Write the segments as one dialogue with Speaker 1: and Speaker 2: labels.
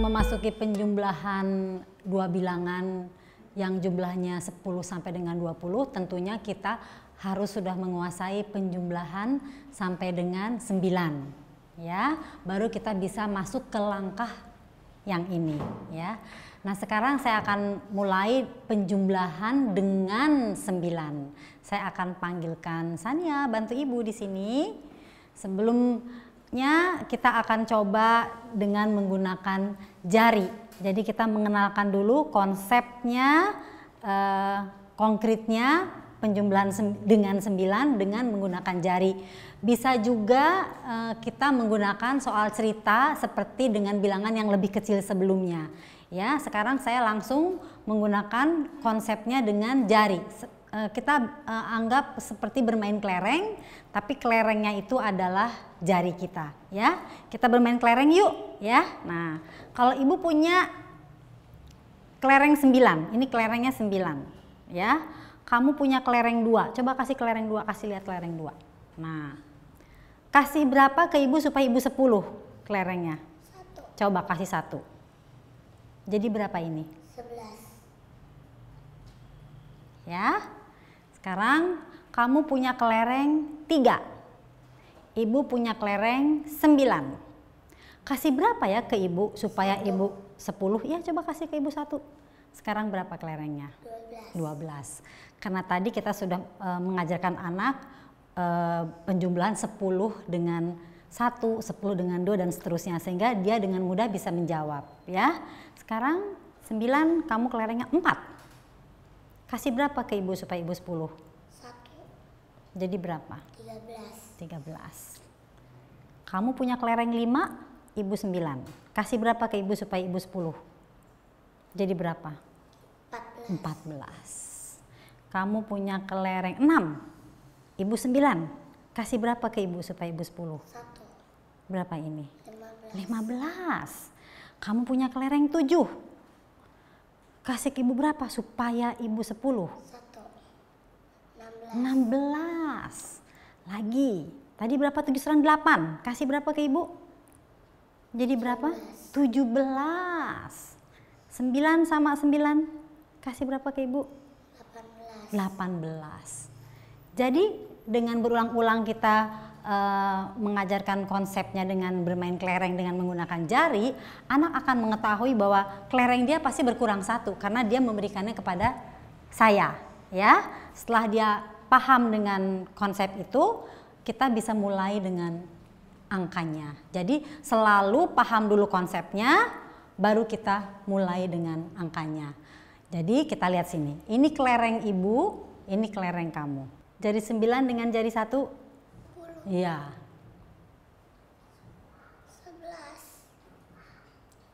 Speaker 1: memasuki penjumlahan dua bilangan yang jumlahnya 10 sampai dengan 20 tentunya kita harus sudah menguasai penjumlahan sampai dengan 9 ya baru kita bisa masuk ke langkah yang ini ya Nah sekarang saya akan mulai penjumlahan dengan 9 saya akan panggilkan Sania bantu ibu di sini sebelum Nya kita akan coba dengan menggunakan jari. Jadi kita mengenalkan dulu konsepnya, eh, konkretnya penjumlahan dengan sembilan dengan menggunakan jari. Bisa juga eh, kita menggunakan soal cerita seperti dengan bilangan yang lebih kecil sebelumnya. Ya, sekarang saya langsung menggunakan konsepnya dengan jari Eh, kita uh, anggap seperti bermain kelereng, tapi kelerengnya itu adalah jari kita, ya. Kita bermain kelereng yuk, ya. Nah, kalau ibu punya kelereng 9, ini kelerengnya 9, ya. Kamu punya kelereng 2, coba kasih kelereng 2, kasih lihat kelereng 2. Nah, kasih berapa ke ibu supaya ibu 10 kelerengnya? Satu. Coba kasih satu. Jadi berapa ini? Sebelas. Ya, sekarang kamu punya kelereng tiga, Ibu punya kelereng sembilan. Kasih berapa ya ke ibu supaya 10. ibu sepuluh? ya coba kasih ke ibu satu. Sekarang berapa kelerengnya? dua belas. Karena tadi kita sudah e, mengajarkan anak e, penjumlahan sepuluh dengan satu, sepuluh dengan dua dan seterusnya sehingga dia dengan mudah bisa menjawab ya. Sekarang sembilan kamu kelerengnya empat. Kasih berapa ke ibu supaya ibu 10? Satu. Jadi berapa?
Speaker 2: 13.
Speaker 1: 13. Kamu punya kelereng 5, ibu 9. Kasih berapa ke ibu supaya ibu 10? Jadi berapa? 14. 14. Kamu punya kelereng 6, ibu 9. Kasih berapa ke ibu supaya ibu 10? Satu. Berapa ini? 15. 15. Kamu punya kelereng 7, ke ibu berapa supaya ibu sepuluh enam belas Lagi. Tadi berapa tujuh serang delapan Kasih berapa ke ibu? Jadi berapa? tujuh belas sembilan sama sembilan Kasih berapa ke ibu? delapan belas Jadi dengan berulang-ulang kita Eh, mengajarkan konsepnya dengan bermain kelereng dengan menggunakan jari, anak akan mengetahui bahwa kelereng dia pasti berkurang satu karena dia memberikannya kepada saya, ya. Setelah dia paham dengan konsep itu, kita bisa mulai dengan angkanya. Jadi selalu paham dulu konsepnya, baru kita mulai dengan angkanya. Jadi kita lihat sini, ini kelereng ibu, ini kelereng kamu. Jari sembilan dengan jari satu. Iya.
Speaker 2: 11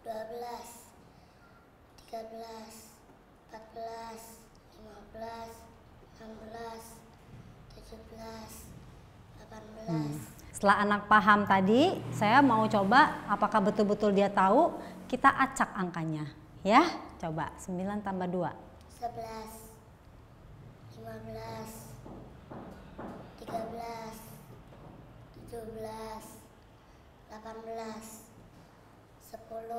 Speaker 2: 12 13 14 15
Speaker 1: 16 17 18 hmm. Setelah anak paham tadi, saya mau coba apakah betul-betul dia tahu, kita acak angkanya. Ya, coba sembilan tambah 2.
Speaker 2: 11 15 18 10 12